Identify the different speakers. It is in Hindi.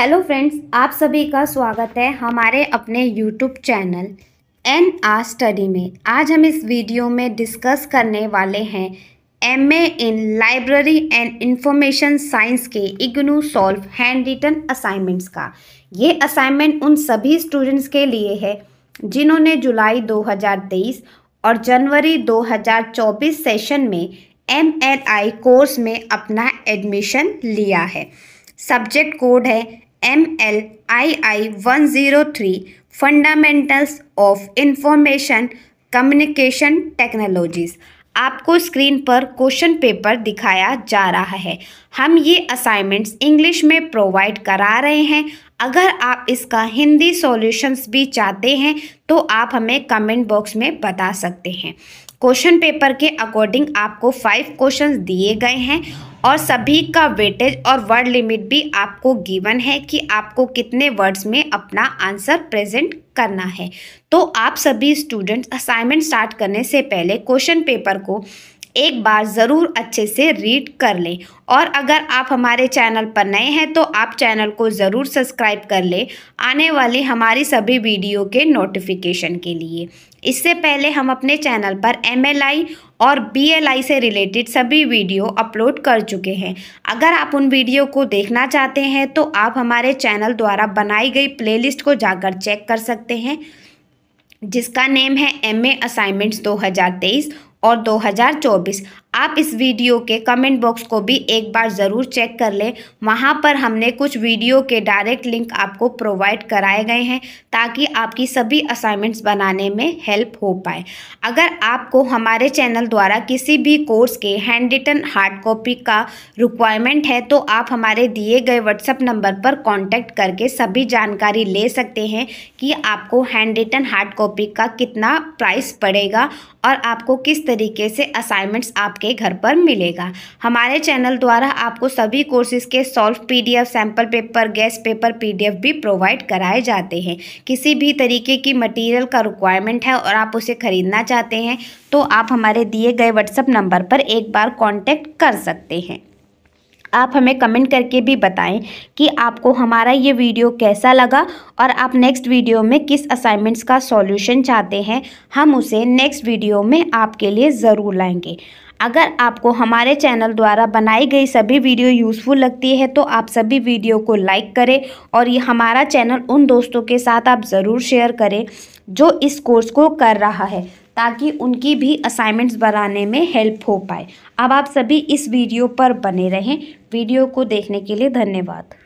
Speaker 1: हेलो फ्रेंड्स आप सभी का स्वागत है हमारे अपने YouTube channel N R study में आज हम इस वीडियो में डिस्कस करने वाले हैं M A in library and information science के IGNOU solve hand written assignments का ये असाइनमेंट उन सभी स्टूडेंट्स के लिए है जिन्होंने जुलाई 2023 और जनवरी 2024 सेशन में एम कोर्स में अपना एडमिशन लिया है सब्जेक्ट कोड है M L I I one zero three fundamentals of information communication technologies आपको स्क्रीन पर क्वेश्चन पेपर दिखाया जा रहा है हम ये असाइनमेंट्स इंग्लिश में प्रोवाइड करा रहे हैं अगर आप इसका हिंदी सॉल्यूशंस भी चाहते हैं तो आप हमें कमेंट बॉक्स में बता सकते हैं क्वेश्चन पेपर के अकॉर्डिंग आपको फाइव क्वेश्चंस दिए गए हैं और सभी का वेटेज और वर्ड लिमिट भी आपको गिवन है कि आपको कितने वर्ड्स में अपना आंसर प्रेजेंट करना है तो आप सभी स्टूडेंट्स असाइनमेंट स्टार्ट करने से पहले क्वेश्चन पेपर को एक बार ज़रूर अच्छे से रीड कर लें और अगर आप हमारे चैनल पर नए हैं तो आप चैनल को ज़रूर सब्सक्राइब कर लें आने वाली हमारी सभी वीडियो के नोटिफिकेशन के लिए इससे पहले हम अपने चैनल पर एम और बी से रिलेटेड सभी वीडियो अपलोड कर चुके हैं अगर आप उन वीडियो को देखना चाहते हैं तो आप हमारे चैनल द्वारा बनाई गई प्लेलिस्ट को जाकर चेक कर सकते हैं जिसका नेम है एम ए असाइनमेंट्स 2023 और 2024 आप इस वीडियो के कमेंट बॉक्स को भी एक बार ज़रूर चेक कर लें वहाँ पर हमने कुछ वीडियो के डायरेक्ट लिंक आपको प्रोवाइड कराए गए हैं ताकि आपकी सभी असाइनमेंट्स बनाने में हेल्प हो पाए अगर आपको हमारे चैनल द्वारा किसी भी कोर्स के हैंड रिटन हार्ड कॉपी का रिक्वायरमेंट है तो आप हमारे दिए गए व्हाट्सअप नंबर पर कॉन्टैक्ट करके सभी जानकारी ले सकते हैं कि आपको हैंड रिटन हार्ड कॉपी का कितना प्राइस पड़ेगा और आपको किस तरीके से असाइनमेंट्स आप आपके घर पर मिलेगा हमारे चैनल द्वारा आपको सभी कोर्सेज के solve PDF sample paper guess paper PDF भी प्रोवाइड कराए जाते हैं किसी भी तरीके की मटेरियल का रिक्वायरमेंट है और आप उसे ख़रीदना चाहते हैं तो आप हमारे दिए गए व्हाट्सअप नंबर पर एक बार कॉन्टैक्ट कर सकते हैं आप हमें कमेंट करके भी बताएं कि आपको हमारा ये वीडियो कैसा लगा और आप नेक्स्ट वीडियो में किस असाइनमेंट्स का सॉल्यूशन चाहते हैं हम उसे नेक्स्ट वीडियो में आपके लिए ज़रूर लाएंगे अगर आपको हमारे चैनल द्वारा बनाई गई सभी वीडियो यूज़फुल लगती है तो आप सभी वीडियो को लाइक करें और ये हमारा चैनल उन दोस्तों के साथ आप ज़रूर शेयर करें जो इस कोर्स को कर रहा है ताकि उनकी भी असाइनमेंट्स बनाने में हेल्प हो पाए अब आप सभी इस वीडियो पर बने रहें वीडियो को देखने के लिए धन्यवाद